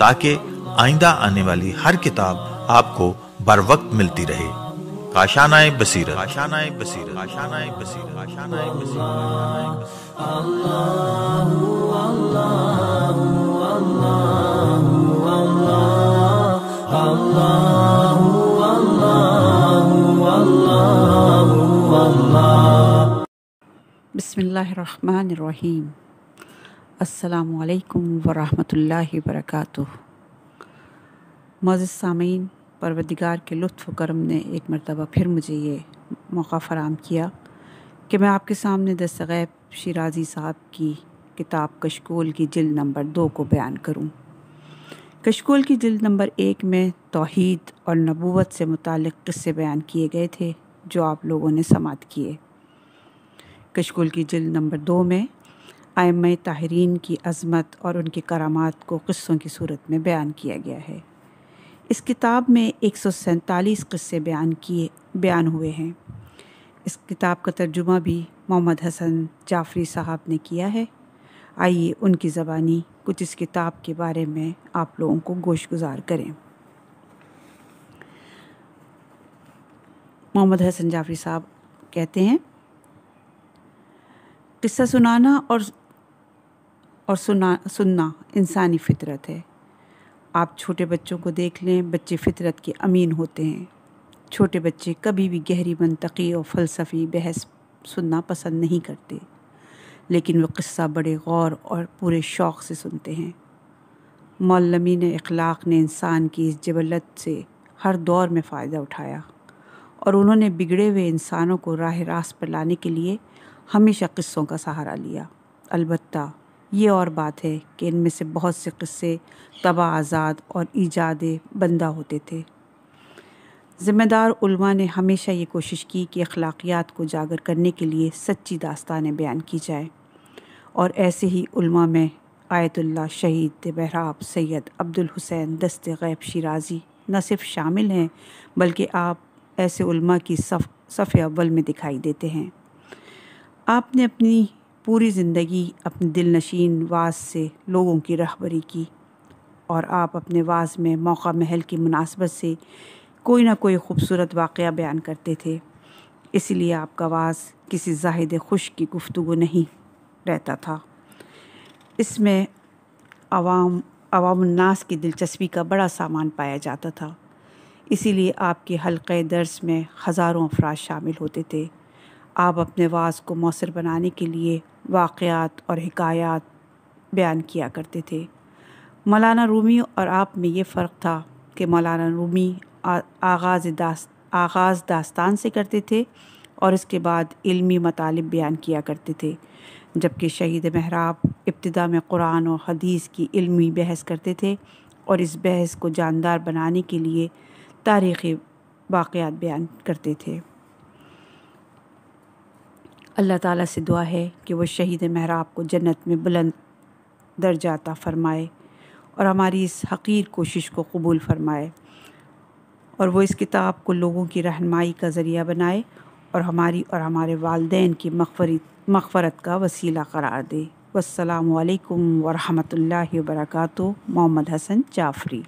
ताकि आइंदा आने वाली हर किताब आपको बर वक्त मिलती रहे काशानाए बसीर काशानाए बसीर काशानाए बसीर काशानाए बसीरत अल्लाह अल्लाह अल्लाह असलकम वरहि वरक मज़ सामीन परवदिगार के लुत्फ़ करम ने एक मरतबा फिर मुझे ये मौका फ़राम किया कि मैं आपके सामने दस्तगैब शराजी साहब की किताब कशकोल की जल्द नंबर दो को बयान करूँ कशकोल की जल्द नंबर एक में तोहद और नबूत से मुतल क़स्से बयान किए गए थे जो आप लोगों ने समात किए कशकोल की जल्द नंबर दो में आयम ताहरीन की अज़मत और उनके करामात को क़स्सों की सूरत में बयान किया गया है इस किताब में एक सौ सैंतालीस क़स्से बयान किए बयान हुए हैं इस किताब का तर्जुमा भी मोहम्मद हसन जाफरी साहब ने किया है आइए उनकी ज़बानी कुछ इस किताब के बारे में आप लोगों को गोश गुजार करें मोहम्मद हसन जाफरी साहब कहते हैं किस्सा सुनाना और और सुना सुनना इंसानी फितरत है आप छोटे बच्चों को देख लें बच्चे फितरत के अमीन होते हैं छोटे बच्चे कभी भी गहरी मनतकी और फ़लसफ़ी बहस सुनना पसंद नहीं करते लेकिन वो क़स्सा बड़े गौर और पूरे शौक़ से सुनते हैं मौलमी ने अखलाक ने इंसान की इस जबलत से हर दौर में फ़ायदा उठाया और उन्होंने बिगड़े हुए इंसानों को राह रास्त पर लाने के लिए हमेशा क़स्सों का सहारा लिया अलबत्ता ये और बात है कि इनमें से बहुत से किस्से तबा आज़ाद और ईजाद बंदा होते थे ज़िम्मेदार उलमा ने हमेशा ये कोशिश की कि अखलाकियात को जागर करने के लिए सच्ची दास्तान बयान की जाए और ऐसे ही उलमा में आयतुल्ला शहीद बहराब सैयद अब्दुल हुसैन दस्त गैब शिराजी न सिर्फ शामिल हैं बल्कि आप ऐसे उलमा की सफ़ सफ़ अव्वल में दिखाई देते हैं आपने अपनी पूरी ज़िंदगी अपने दिल नशीन वाज से लोगों की रहबरी की और आप अपने वाज में मौका महल की मुनासबत से कोई ना कोई ख़ूबसूरत वाक़ बयान करते थे इसलिए आपका वाज किसी जाहिद खुश की गुफ्तु नहीं रहता था इसमें अवाम अवामनास की दिलचस्पी का बड़ा सामान पाया जाता था इसीलिए आपके हल्के दर्स में हज़ारों अफराज शामिल होते थे आप अपने वाज को मौसर बनाने के लिए वाक़ात और हकायात बयान किया करते थे मौलाना रूमी और आप में ये फ़र्क था कि मौलाना रूमी आगाज़ दास आगाज़ दास्तान से करते थे और इसके बाद इल्मी मतालब बयान किया करते थे जबकि शहीद महराब इब्तदा में कुरान और हदीस की इल्मी बहस करते थे और इस बहस को जानदार बनाने के लिए तारीख़ी वाक़ बयान करते थे अल्लाह ताला से दुआ है कि वो शहीद महराब को जन्नत में बुलंद दर्जाता फ़रमाए और हमारी इस हकीर कोशिश को कबूल फ़रमाए और वो इस किताब को लोगों की रहनमाई का ज़रिया बनाए और हमारी और हमारे वालदेन की मगफरी मखफरत का वसीला करार दे वालेकुम वरहमतुल्लाहि वर्क मोहम्मद हसन जाफरी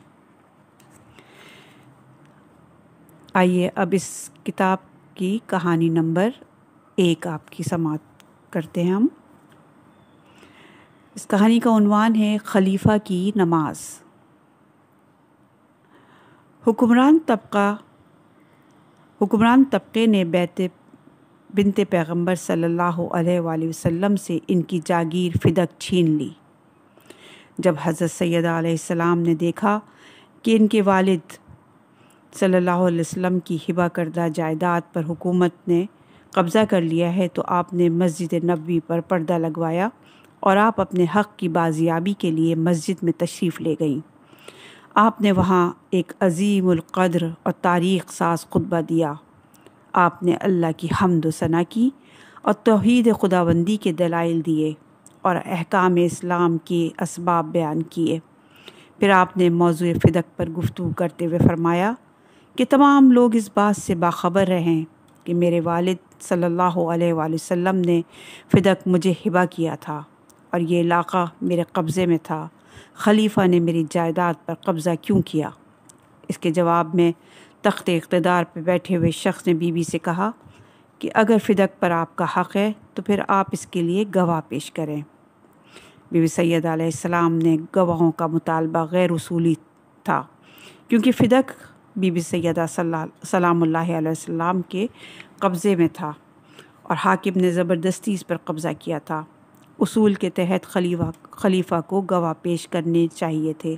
आइए अब इस किताब की कहानी नंबर एक आपकी समाप्त करते हैं हम इस कहानी का उनवान है खलीफा की नमाज हुक्मरान तबका हुक्मरान तबके ने बैत बिनते पैगंबर सल्लल्लाहु अलैहि वसल्लम से इनकी जागीर फिदक छीन ली जब हज़रत सैदा सैदाम ने देखा कि इनके वालिद सल्लल्लाहु अलैहि वसल्लम की हिबा करदा जायदाद पर हुकूमत ने कब्ज़ा कर लिया है तो आपने मस्जिद नबी पर पर्दा लगवाया और आप अपने हक़ की बाजियाबी के लिए मस्जिद में तशरीफ़ ले गई आपने वहाँ एक अजीमकद्र और तारीख़ साज खुतबा दिया आपने अल्लाह की हमद सना की और तोहद खुदाबंदी के दलाइल दिए और अहकाम इस्लाम के इसबाब बयान किए फिर आपने मौजू फ़िदक पर गुफ्तु करते हुए फरमाया कि तमाम लोग इस बात से बाखबर रहें कि मेरे वालिद सल्लल्लाहु अलैहि वसल्लम ने फिदक मुझे हिबा किया था और ये इलाका मेरे कब्ज़े में था खलीफा ने मेरी जायदाद पर कब्ज़ा क्यों किया इसके जवाब में तख्त इकतदार पर बैठे हुए शख्स ने बीबी से कहा कि अगर फ़िदक पर आपका हक़ है तो फिर आप इसके लिए गवाह पेश करें बीबी सैद आसमाम ने गवाहों का मुतालबा गैर उसूली था क्योंकि फ़िदक बीबी सैदा सलाम के कब्ज़े में था और हाकिम ने ज़बरदस्ती इस पर कब्ज़ा किया था उसूल के तहत खलीफा खलीफा को गवाह पेश करने चाहिए थे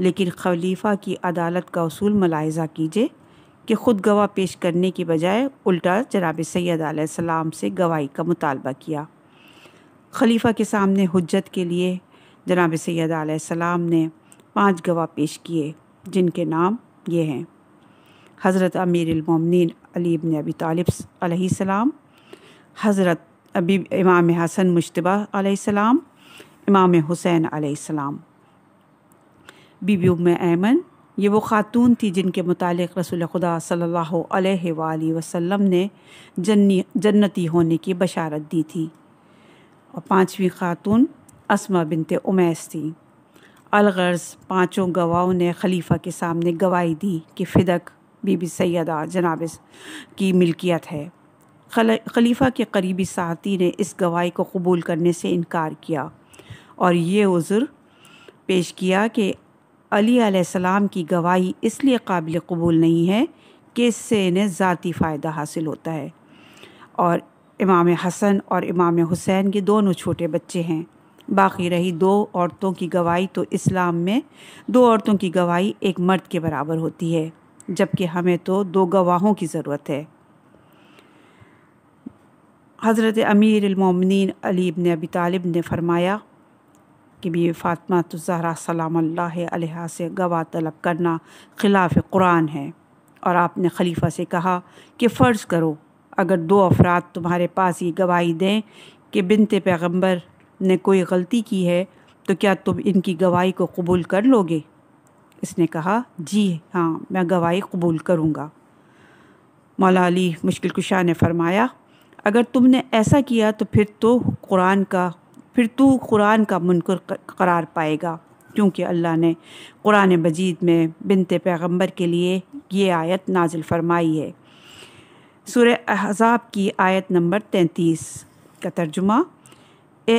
लेकिन खलीफा की अदालत का उसूल मुलायजा कीजिए कि ख़ुद गवाह पेश करने के बजाय उल्टा जनाब सैद सलाम से गवाही का मुतालबा किया खलीफा के सामने हजत के लिए जनाब सैद सलाम ने पाँच गवाह पेश किए जिनके नाम ये हैं हज़रत अमीर अमीरमिन अली इबन अबी तालिब सलाम हज़रत अबी इमाम हसन मुशतबा सलाम इमाम हुसैन सलाम बीबी उम ऐमन ये वो ख़ातून थी जिनके मुतालिक रसूल खुदा सल्लल्लाहु अलैहि वसल्लम ने जन्नी जन्नती होने की बशारत दी थी और पाँचवीं ख़ातून असमा बिनते उमैस थी अलगर्ज़ पाँचों गवाहों ने खलीफा के सामने गवाही दी कि फ़िदक बीबी सैदा जनाब की मिल्कियत है खलीफा के करीबी साथी ने इस गवाही को कबूल करने से इनकार किया और ये उज़ुर पेश किया कि अली अलैहिस्सलाम की गवाही इसलिए काबिल कबूल नहीं है कि इससे इन्हें ज़ाती फ़ायदा हासिल होता है और इमाम हसन और इमाम हुसैन के दोनों छोटे बच्चे हैं बाकी रही दो औरतों की गवाही तो इस्लाम में दो औरतों की गवाही एक मर्द के बराबर होती है जबकि हमें तो दो गवाहों की ज़रूरत है हज़रत अमीर अमीरमिन अली इबन अबी तालिब ने फरमाया कि भी फ़ातमा तो सलाम अलैहा से गवाह तलब करना ख़िलाफ़ कुरान है और आपने खलीफा से कहा कि फ़र्ज़ करो अगर दो अफराद तुम्हारे पास ये गवाही दें कि बिनते पैगंबर ने कोई गलती की है तो क्या तुम इनकी गवाही को कबूल कर लोगे इसने कहा जी हाँ मैं गवाही कबूल करूँगा मौला अली मुश्किल कुशा ने फरमाया अगर तुमने ऐसा किया तो फिर तो कुरान का फिर तो कुरान का मुनकर करार पाएगा क्योंकि अल्लाह ने कुरान मजीद में बिनते पैगंबर के लिए ये आयत नाजिल फरमाई है सुर अहजाब की आयत नंबर तैंतीस का तर्जुमा ए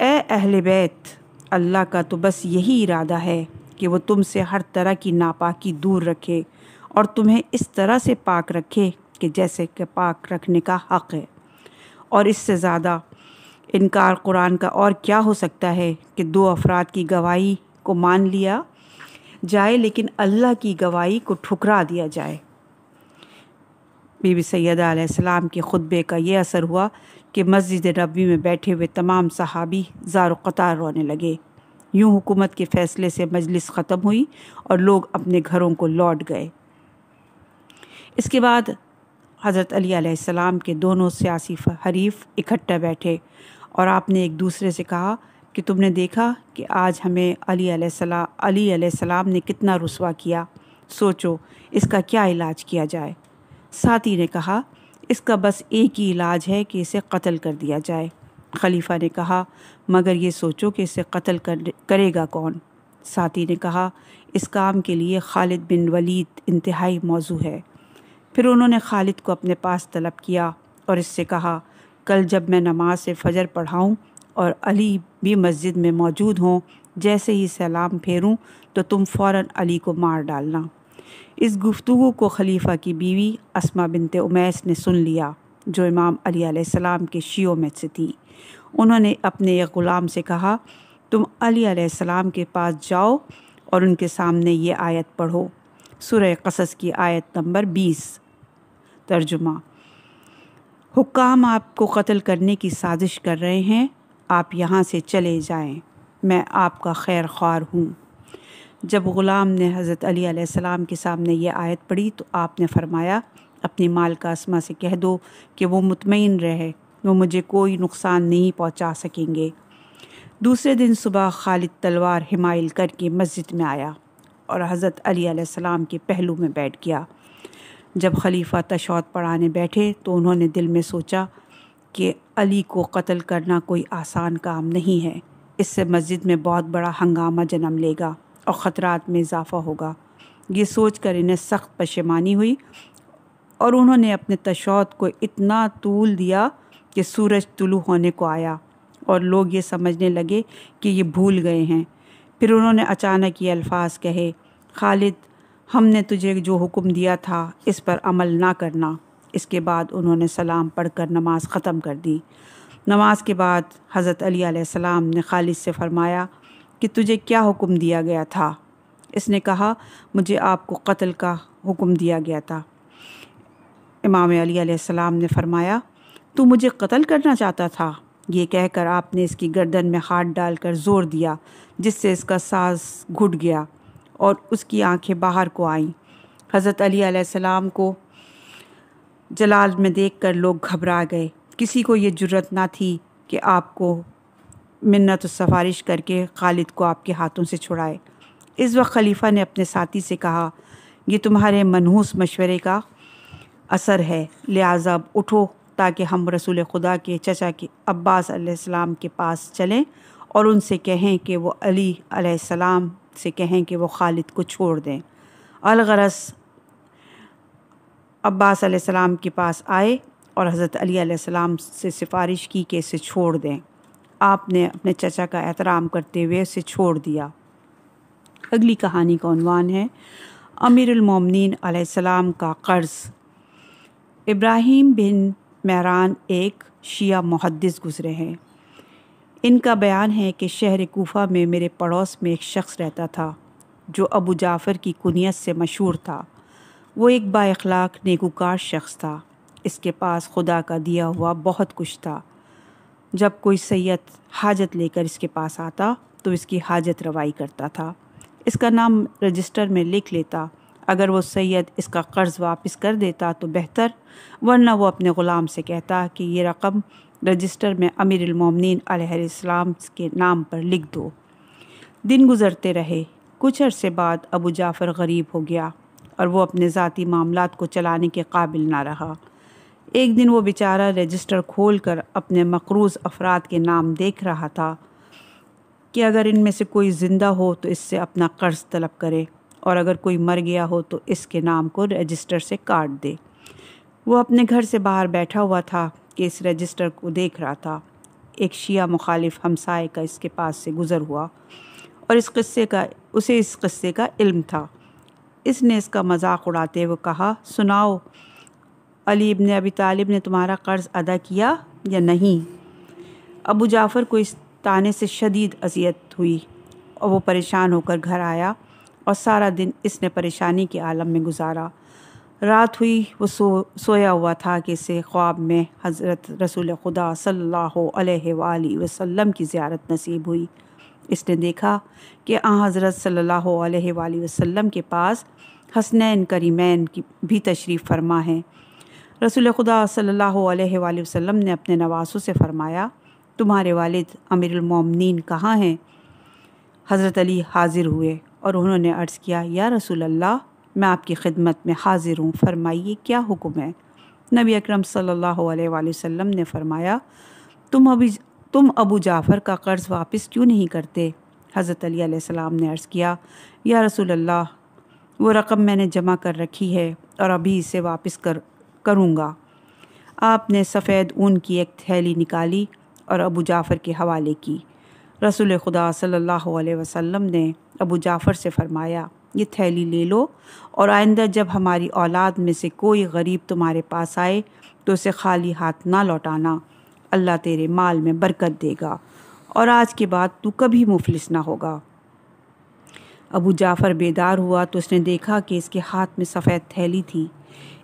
अहल बैत अल्लाह का तो बस यही इरादा है कि वो तुमसे हर तरह की नापाकी दूर रखे और तुम्हें इस तरह से पाक रखे कि जैसे कि पाक रखने का हक़ है और इससे ज़्यादा इनकार कुरान का और क्या हो सकता है कि दो अफराद की गवाही को मान लिया जाए लेकिन अल्लाह की गवाही को ठुकरा दिया जाए बीबी सैदा के ख़ुतबे का ये असर हुआ कि मस्जिद नबी में बैठे हुए तमाम सहाबी ज़ार क़तार रोने लगे यूं हुकूमत के फैसले से मजलिस ख़त्म हुई और लोग अपने घरों को लौट गए इसके बाद हज़रत अली सलाम के दोनों सियासी हरीफ इकट्ठा बैठे और आपने एक दूसरे से कहा कि तुमने देखा कि आज हमें अली अली सलाम ने कितना रसवा किया सोचो इसका क्या इलाज किया जाए साथी ने कहा इसका बस एक ही इलाज है कि इसे कत्ल कर दिया जाए खलीफा ने कहा मगर ये सोचो कि इसे कत्ल कर करेगा कौन साथी ने कहा इस काम के लिए खालिद बिन वलीद इंतहाई मौजू है फिर उन्होंने खालिद को अपने पास तलब किया और इससे कहा कल जब मैं नमाज से फजर पढ़ाऊँ और अली भी मस्जिद में मौजूद हों जैसे ही सलाम फेरूँ तो तुम फ़ौर अली को मार डालना इस गुफ्तु को खलीफा की बीवी असमा बिनते उमैस ने सुन लिया जो इमाम अली सलाम के शियों में से थी उन्होंने अपने एक ग़ुलाम से कहा तुम अली सलाम के पास जाओ और उनके सामने ये आयत पढ़ो सुरह कसस की आयत नंबर बीस तर्जुमा हुक्काम आपको कत्ल करने की साजिश कर रहे हैं आप यहाँ से चले जाएं मैं आपका खैर ख्वार हूँ जब ग़ुलाम ने हज़रत अली सलाम के सामने ये आयत पढ़ी तो आपने फ़रमाया अपनी माल कासमा से कह दो कि वो मुतमिन रहे वो मुझे कोई नुकसान नहीं पहुंचा सकेंगे दूसरे दिन सुबह खालिद तलवार हिमाइल करके मस्जिद में आया और हज़रत अली सलाम के पहलू में बैठ गया जब खलीफा तशौत पढ़ाने बैठे तो उन्होंने दिल में सोचा कि अली को कत्ल करना कोई आसान काम नहीं है इससे मस्जिद में बहुत बड़ा हंगामा जन्म लेगा और ख़तरात में इजाफ़ा होगा ये सोच कर इन्हें सख्त पशेमानी हुई और उन्होंने अपने तशौत को इतना तूल दिया कि सूरज तुलू होने को आया और लोग ये समझने लगे कि ये भूल गए हैं फिर उन्होंने अचानक ये अल्फाज कहे खालिद हमने तुझे जो हुक्म दिया था इस पर अमल ना करना इसके बाद उन्होंने सलाम पढ़कर नमाज ख़त्म कर दी नमाज के बाद हज़रत अली सलाम ने खालिद से फ़रमाया कि तुझे क्या हुक्म दिया गया था इसने कहा मुझे आपको कत्ल का हुक्म दिया गया था इमाम अली सलाम ने फ़रमाया तू मुझे कत्ल करना चाहता था ये कहकर आपने इसकी गर्दन में हाथ डालकर जोर दिया जिससे इसका सांस घुट गया और उसकी आंखें बाहर को आईं हज़रत अली अलैहिस्सलाम को जलाल में देख कर लोग घबरा गए किसी को ये जुर्रत ना थी कि आपको मिन्नत सफारिश करके खालिद को आपके हाथों से छुड़ाए इस वक्त खलीफा ने अपने साथी से कहा ये तुम्हारे मनहूस मशवरे का असर है लिहाजा उठो ताकि हम रसूल खुदा के चचा के अब्बास अलैहिस्सलाम के पास चलें और उनसे कहें कि वो अली अलैहिस्सलाम से कहें कि वो खालिद को छोड़ दें अलगरस अब्बास अलैहिस्सलाम के पास आए और हज़रत अली अलैहिस्सलाम से सिफारिश की कि इसे छोड़ दें आपने अपने चचा का एहतराम करते हुए इसे छोड़ दिया अगली कहानी का अनवान है अमीर अमीरमिन का कर्ज़ इब्राहिम बिन मैरान एक शिया मुहदस गुज़रे हैं इनका बयान है कि शहर कोफा में मेरे पड़ोस में एक शख्स रहता था जो अबू जाफ़र की कुनियत से मशहूर था वो एक बाखलाक नेकुकार शख्स था इसके पास खुदा का दिया हुआ बहुत कुछ था जब कोई सैयद हाजत लेकर इसके पास आता तो इसकी हाजत रवाई करता था इसका नाम रजिस्टर में लिख लेता अगर वो सैयद इसका कर्ज़ वापस कर देता तो बेहतर वरना वो अपने ग़ुलाम से कहता कि ये रकम रजिस्टर में अमीरमिन अलैहिस्सलाम के नाम पर लिख दो दिन गुजरते रहे कुछ अरसे बाद अबू जाफ़र गरीब हो गया और वो अपने ज़ाती मामला को चलाने के काबिल ना रहा एक दिन वो बेचारा रजिस्टर खोल कर अपने मकरूज़ अफराद के नाम देख रहा था कि अगर इनमें से कोई ज़िंदा हो तो इससे अपना कर्ज़ तलब करे और अगर कोई मर गया हो तो इसके नाम को रजिस्टर से काट दे वो अपने घर से बाहर बैठा हुआ था कि इस रजिस्टर को देख रहा था एक शिया मुखालिफ हमसाए का इसके पास से गुज़र हुआ और इस किस्से का उसे इस किस्से का इल्म था इसने इसका मजाक उड़ाते हुए कहा सुनाओ अली इबन अबी तालिब ने तुम्हारा कर्ज़ अदा किया या नहीं अबू जाफ़र को इस ताने से शदीद अजियत हुई और वो परेशान होकर घर आया और सारा दिन इसने परेशानी के आलम में गुजारा रात हुई वो सो सोया हुआ था कि इसे ख्वाब में हज़रत रसूल खुदा सल्लल्लाहु अलैहि वसल्लम की ज़्यारत नसीब हुई इसने देखा कि आ हज़रत सल्लल्लाहु अलैहि वसल्लम के पास हसनैन करीमैन की भी तशरीफ़ फरमा है रसूल खुदा सल्लल्लाहु अलैहि वसल्लम ने अपने नवासों से फरमाया तुम्हारे वालिद अमीरमिन कहाँ हैं हज़रत अली हाज़िर हुए और उन्होंने अर्ज़ किया या रसूल अल्लाह मैं आपकी खिदमत में हाज़िर हूँ फरमाइए क्या हुक्म है नबी अकरम सल्लल्लाहु अलैहि वसल्लम ने फरमाया तुम अभी तुम अबू जाफ़र का कर्ज़ वापस क्यों नहीं करते हज़रत अली सलाम ने अर्ज़ किया या रसूल अल्लाह वो रकम मैंने जमा कर रखी है और अभी इसे वापस कर करूँगा आपने सफ़ेद ऊन की एक थैली निकाली और अबू जाफ़र के हवाले की रसूल खुदा सल्लल्लाहु अलैहि वसल्लम ने अबू जाफ़र से फ़रमाया ये थैली ले लो और आइंदा जब हमारी औलाद में से कोई गरीब तुम्हारे पास आए तो उसे खाली हाथ ना लौटाना अल्लाह तेरे माल में बरकत देगा और आज के बाद तू कभी मुफलिस ना होगा अबू जाफ़र बेदार हुआ तो उसने देखा कि इसके हाथ में सफ़ेद थैली थी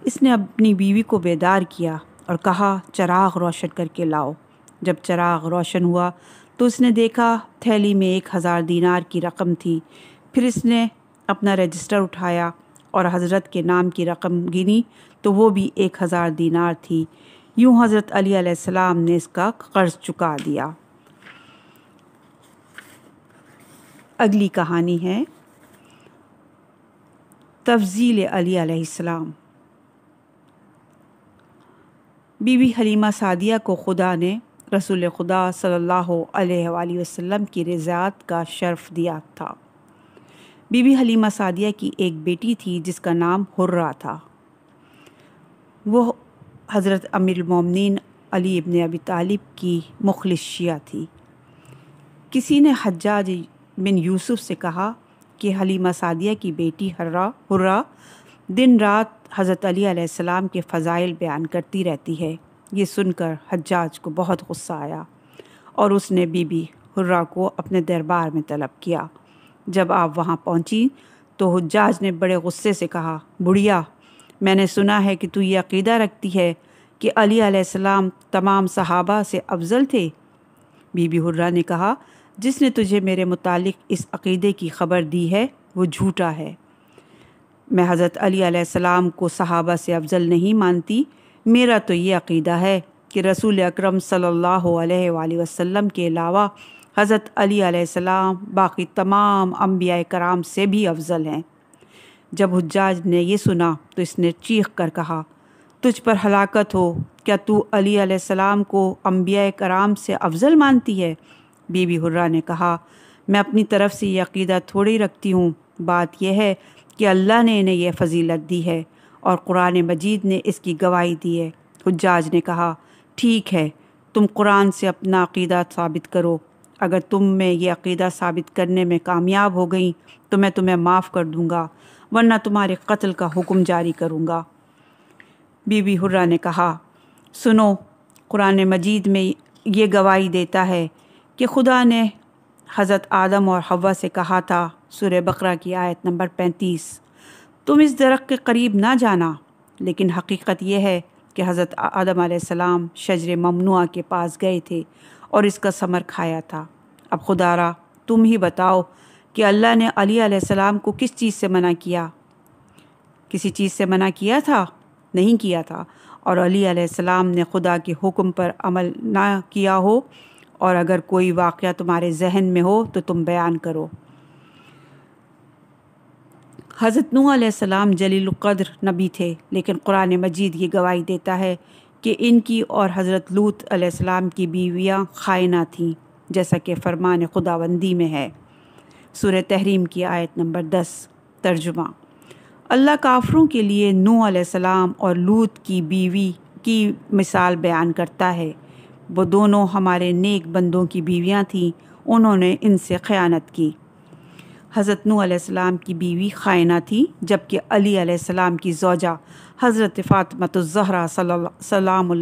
इसने अपनी बीवी को बेदार किया और कहा चराग रोशन करके लाओ जब चराग रोशन हुआ तो उसने देखा थैली में एक हज़ार दीनार की रकम थी फिर इसने अपना रजिस्टर उठाया और हज़रत के नाम की रकम गिनी तो वो भी एक हज़ार दीनार थी यूँ हज़रत अली ने इसका कर्ज़ चुका दिया अगली कहानी है तफजील अली बीबी हलीमा सादिया को खुदा ने रसूल खुदा सल्लल्लाहु अलैहि वसल्लम की रज़ात का शर्फ दिया था बीबी हलीमा सादिया की एक बेटी थी जिसका नाम हुर्रा था वह हज़रत मोमिन अली इब्न अबी तालिब की मुखलशिया थी किसी ने हज्जाज बिन यूसुफ से कहा कि हलीमा सादिया की बेटी हर्रा हुर्रा दिन रात हज़रत अली के फ़ज़ाइल बयान करती रहती है ये सुनकर हज्जाज को बहुत गुस्सा आया और उसने बीबी हुर्रा को अपने दरबार में तलब किया जब आप वहाँ पहुँची तो हज्जाज ने बड़े गुस्से से कहा बुढ़िया मैंने सुना है कि तू ये अकीदा रखती है कि अली अलैहिस्सलाम तमाम सहाबा से अफजल थे बीबी हुर्रा ने कहा जिसने तुझे मेरे मुतालिक इस अकीदे की खबर दी है वो झूठा है मैं हज़रत अली अलैहिस्सलाम को सहाबा से अफजल नहीं मानती मेरा तो ये अकीदा है कि रसूल अकरम सल्लल्लाहु अलैहि वसल्लम के अलावा हज़रत अली अलैहिस्सलाम बाकी तमाम अम्बिया कराम से भी अफजल हैं जब हजाज ने यह सुना तो इसने चीख कर कहा तुझ पर हलाकत हो क्या तू अली अलैहिस्सलाम को अम्बिया कराम से अफजल मानती है बीबी हुर्रा ने कहा मैं अपनी तरफ से अकीदा थोड़ी रखती हूँ बात यह है कि अल्लाह ने इन्हें यह फजीलत दी है और कुरान मजीद ने इसकी गवाही दी है हजाज ने कहा ठीक है तुम कुरान से अपना अकीदा साबित करो अगर तुम में ये अकीदा साबित करने में कामयाब हो गई तो मैं तुम्हें माफ़ कर दूँगा वरना तुम्हारे कत्ल का हुक्म जारी करूँगा बीबी हुर्रा ने कहा सुनो कुरान मजीद में ये गवाही देता है कि खुदा ने हज़रत आदम और हवा से कहा था सुर बकरा की आयत नंबर पैंतीस तुम इस दरख्त के करीब ना जाना लेकिन हकीकत यह है कि हज़रत आदम सलाम शजर ममनुआ के पास गए थे और इसका समर खाया था अब खुदारा तुम ही बताओ कि अल्लाह ने अली को किस चीज़ से मना किया किसी चीज़ से मना किया था नहीं किया था और अली ने खुदा के हुक्म पर अमल ना किया हो और अगर कोई वाक़ तुम्हारे जहन में हो तो तुम बयान करो हज़रत नूसम जलीलक़द्र नबी थे लेकिन कुरान मजीद ये गवाही देता है कि इनकी और हज़रत लूत अलैहिस्सलाम की बीवियाँ खायना थीं जैसा कि फ़रमान खुदाबंदी में है सुर तहरीम की आयत नंबर दस तर्जुमा अल्लाह काफरों के लिए नू आसमाम और लूत की बीवी की मिसाल बयान करता है वो दोनों हमारे नेक बंदों की बीवियाँ थीं उन्होंने इनसे ख़यानत की हज़रत नूसम की बीवी खायना थी जबकि अली आलाम की जोजा हज़रत फ़ातमतज़हरा सलाम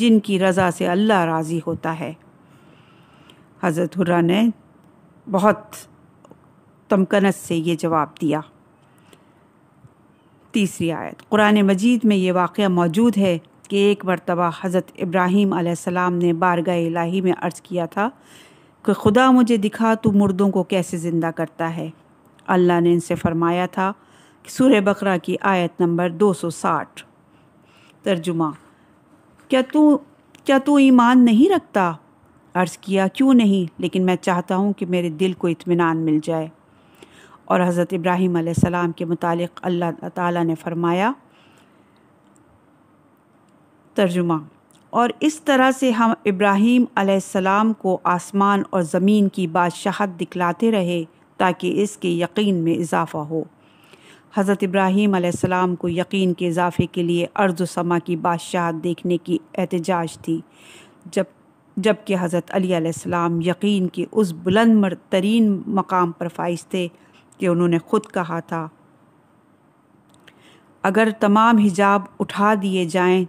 जिनकी रज़ा से अल्लाह राज़ी होता है हज़रत हुर्रा ने बहुत तमकनत से ये जवाब दिया तीसरी आयत कुरान मजीद में ये वाक़ मौजूद है कि एक मरतबा हज़रत इब्राहीम आसमाम ने बारगा इलाही में अर्ज़ किया था कि खुदा मुझे दिखा तू मुर्दों को कैसे ज़िंदा करता है अल्लाह ने इनसे फरमाया था कि सूर्य बकरा की आयत नंबर 260 तर्जुमा क्या तू क्या तू ईमान नहीं रखता अर्ज़ किया क्यों नहीं लेकिन मैं चाहता हूँ कि मेरे दिल को इत्मीनान मिल जाए और हज़रत इब्राहिम आसमाम के मुतालिक अल्लाह ताला ने फरमाया तर्जुमा और इस तरह से हम इब्राहीम अलैहिस्सलाम को आसमान और ज़मीन की बादशाहत दिखलाते रहे ताकि इसके यकीन में इजाफ़ा हो हज़रत इब्राहीम अलैहिस्सलाम को यकीन के इजाफ़े के लिए अर्ज़ समा की बादशाहत देखने की एहतजाज थी जब जबकि हज़रत अली अलैहिस्सलाम यकीन के उस बुलंद तरीन मकाम पर फाइज थे कि उन्होंने ख़ुद कहा था अगर तमाम हिजाब उठा दिए जाएँ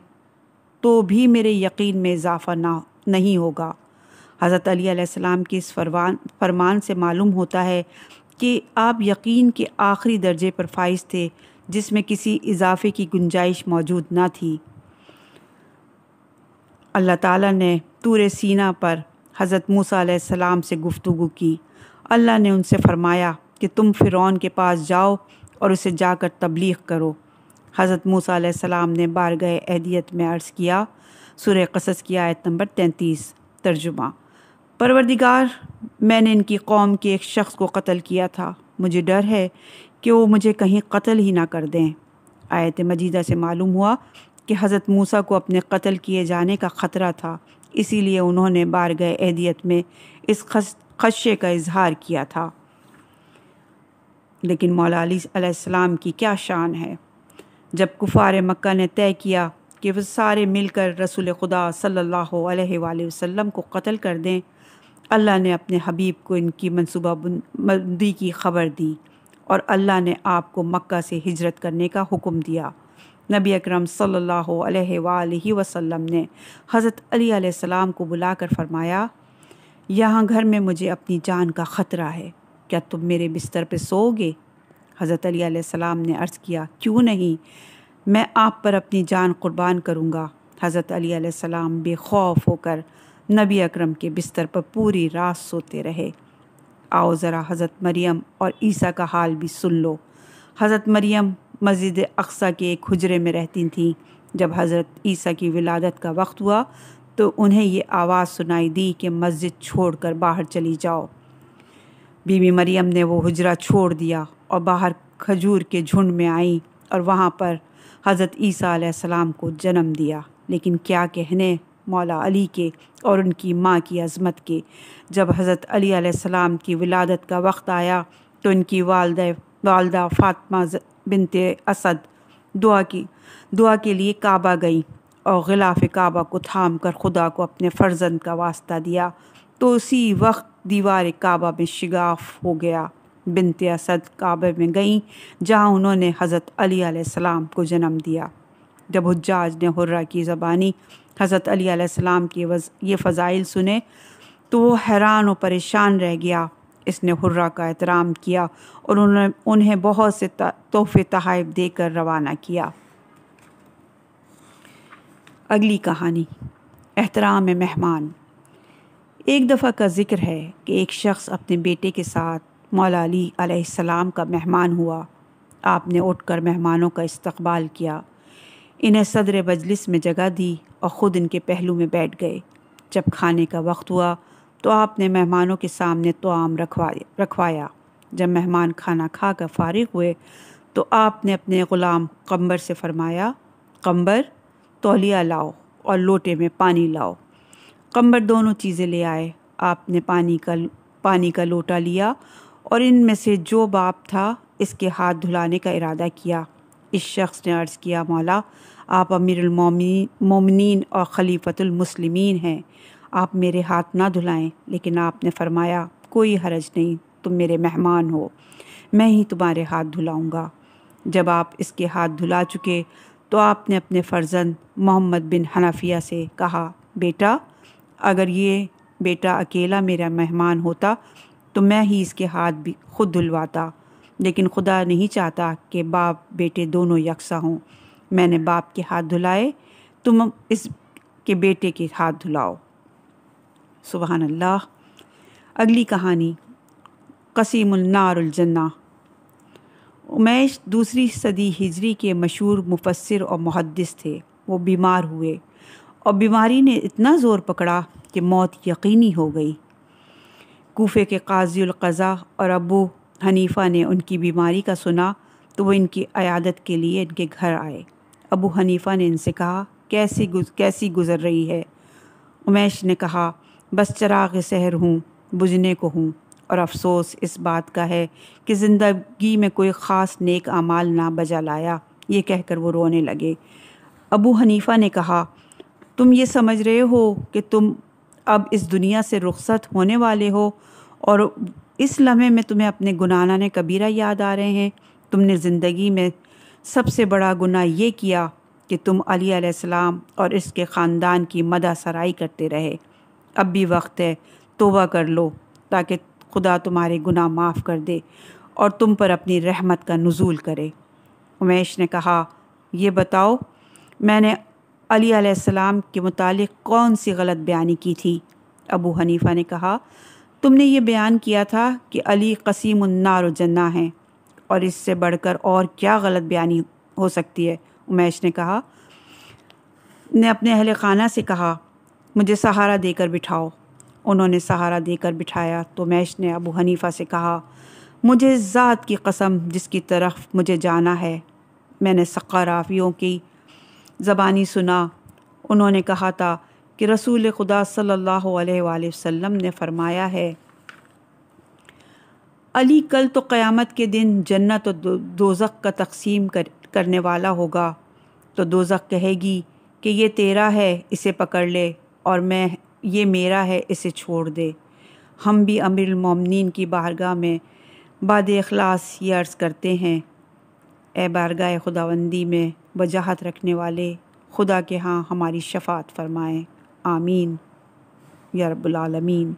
तो भी मेरे यकीन में इजाफा ना नहीं होगा हज़रत अली के इस फरमान फरमान से मालूम होता है कि आप यकीन के आखिरी दर्जे पर फाइज थे जिसमें किसी इजाफे की गुंजाइश मौजूद ना थी अल्लाह ताला ने तूर सीना पर हज़रत मूसा सलाम से गुफ्तु की अल्लाह ने उनसे फ़रमाया कि तुम फ़िरौन के पास जाओ और उसे जाकर तबलीग करो हज़रत मूसा सलाम ने बारगह अहदियत में अर्ज़ किया सुर कसस की आयत नंबर तैंतीस तर्जुमा परवरदिगार मैंने इनकी कौम के एक शख्स को कत्ल किया था मुझे डर है कि वो मुझे कहीं कत्ल ही ना कर दें आयत मजीदा से मालूम हुआ कि हज़रत मूसा को अपने कत्ल किए जाने का ख़तरा था इसीलिए उन्होंने बारगह अहदियत में इस खदशे का इजहार किया था लेकिन मौला अली की क्या शान है जब कुफ़ार मक्का ने तय किया कि वह सारे मिलकर रसूल खुदा सल्ला वसम को कत्ल कर दें अल्लाह ने अपने हबीब को इनकी मनसूबा बंदी की खबर दी और अल्लाह ने आपको मक्का से हिजरत करने का हुक्म दिया नबी अकरम सल्लल्लाहु अलैहि वसल्लम ने हज़रत अली सलाम को बुलाकर फरमाया यहाँ घर में मुझे अपनी जान का ख़तरा है क्या तुम मेरे बिस्तर पर सोओगे हज़रत सलाम ने अर्ज़ किया क्यों नहीं मैं आप पर अपनी जान कुर्बान करूँगा हज़रत सलाम बेखौफ होकर नबी अकरम के बिस्तर पर पूरी रात सोते रहे आओ ज़रा हज़रत मरियम और ईसा का हाल भी सुन लो हज़रत मरियम मस्जिद अक्सा के एक हजरे में रहती थीं जब हज़रत ईसा की विलादत का वक्त हुआ तो उन्हें ये आवाज़ सुनाई दी कि मस्जिद छोड़कर बाहर चली जाओ बीबी मरियम ने वो हजरा छोड़ दिया और बाहर खजूर के झुंड में आईं और वहाँ पर हज़रत ईसा को जन्म दिया लेकिन क्या कहने मौला अली के और उनकी माँ की अज़मत के जब हज़रत अली आसमाम की विलादत का वक्त आया तो इनकी वालदे वालदा फ़ातिमा बिनते असद दुआ की दुआ के लिए काबा गई और गिलाफ़ काबा को थाम कर खुदा को अपने फ़र्जंद का वास्ता दिया तो उसी वक्त दीवार काबा में शिगाफ हो गया बिनते असद काबे में गईं जहां उन्होंने हज़रत अली सलाम को जन्म दिया जब हजाज ने हुर्रा की ज़बानी हज़रत अली सलाम के वज ये फ़ज़ाइल सुने तो वो हैरान और परेशान रह गया इसने हुर्रा का एहतराम किया और उन्होंने उन्हें बहुत से तोहफ़े तहाइफ देकर रवाना किया अगली कहानी एहतराम मेहमान एक दफ़ा का जिक्र है कि एक शख्स अपने बेटे के साथ मौला अली अलैहिस्सलाम का मेहमान हुआ आपने उठकर मेहमानों का इस्तकबाल किया इन्हें सदर मजलिस में जगह दी और ख़ुद इनके पहलू में बैठ गए जब खाने का वक्त हुआ तो आपने मेहमानों के सामने तो आम रखवा रखवाया जब मेहमान खाना खा कर फारिग हुए तो आपने अपने ग़ुलाम कम्बर से फरमाया कम्बर तौलिया लाओ और लोटे में पानी लाओ कम्बर दोनों चीज़ें ले आए आपने पानी का पानी का लोटा लिया और इन में से जो बाप था इसके हाथ धुलाने का इरादा किया इस शख्स ने अर्ज़ किया मौला आप अमीरमिन और ख़लीफ़तुलमसलिमिन हैं आप मेरे हाथ ना धुलाएं लेकिन आपने फ़रमाया कोई हरज नहीं तुम मेरे मेहमान हो मैं ही तुम्हारे हाथ धुलाऊंगा जब आप इसके हाथ धुला चुके तो आपने अपने फ़र्जंद मोहम्मद बिन हनाफिया से कहा बेटा अगर ये बेटा अकेला मेरा मेहमान होता तो मैं ही इसके हाथ भी खुद धुलवाता लेकिन खुदा नहीं चाहता कि बाप बेटे दोनों यकसा हों मैंने बाप के हाथ धुलाए तुम इस के बेटे के हाथ धुलाओ सुबहान अल्लाह अगली कहानी कसीमनारजन्ना उमैश दूसरी सदी हिजरी के मशहूर मुफसर और मुहदस थे वो बीमार हुए और बीमारी ने इतना ज़ोर पकड़ा कि मौत यकीनी हो गई कोफ़े के काजी अलक़ज़ा और अबू हनीफ़ा ने उनकी बीमारी का सुना तो वो इनकी अयादत के लिए इनके घर आए अबू हनीफ़ा ने इनसे कहा कैसी गुज, कैसी गुज़र रही है उमेश ने कहा बस चराग सहर हूँ बुझने को हूँ और अफसोस इस बात का है कि ज़िंदगी में कोई ख़ास नेक आमाल ना बजा लाया ये कहकर वो रोने लगे अबू हनीफ़ा ने कहा तुम ये समझ रहे हो कि तुम अब इस दुनिया से रुखसत होने वाले हो और इस लम्हे में तुम्हें अपने ने कबीरा याद आ रहे हैं तुमने ज़िंदगी में सबसे बड़ा गुनाह ये किया कि तुम अली अलैहिस्सलाम और इसके ख़ानदान की मदा सराई करते रहे अब भी वक्त है तोबा कर लो ताकि खुदा तुम्हारे गुनाह माफ़ कर दे और तुम पर अपनी रहमत का नज़ूल करे उमेश ने कहा यह बताओ मैंने अली के मुतालिक कौन सी गलत बयानी की थी अबू हनीफ़ा ने कहा तुमने ये बयान किया था कि अली कसीम नार जन्ना हैं और इससे बढ़कर और क्या गलत बयानी हो सकती है उमेश ने कहा ने अपने अहल खाना से कहा मुझे सहारा देकर बिठाओ उन्होंने सहारा देकर बिठाया तो उमेश ने अबू हनीफ़ा से कहा मुझे ज़ात की कसम जिसकी तरफ मुझे जाना है मैंने सकाराफियों की ज़बानी सुना उन्होंने कहा था कि रसूल खुदा सल्लल्लाहु अलैहि वसल्लम ने फरमाया है अली कल तो क़यामत के दिन जन्नत और दो, का तकसीम कर, करने वाला होगा तो दोज़ख कहेगी कि ये तेरा है इसे पकड़ ले और मैं ये मेरा है इसे छोड़ दे हम भी अमीर ममिन की बारगाह में बाद अखलास ये अर्ज़ करते हैं ए बारगाह खुदाबंदी में वजाहत रखने वाले खुदा के हाँ हमारी शफात फरमाएँ आमीन या रब्बुल आलमीन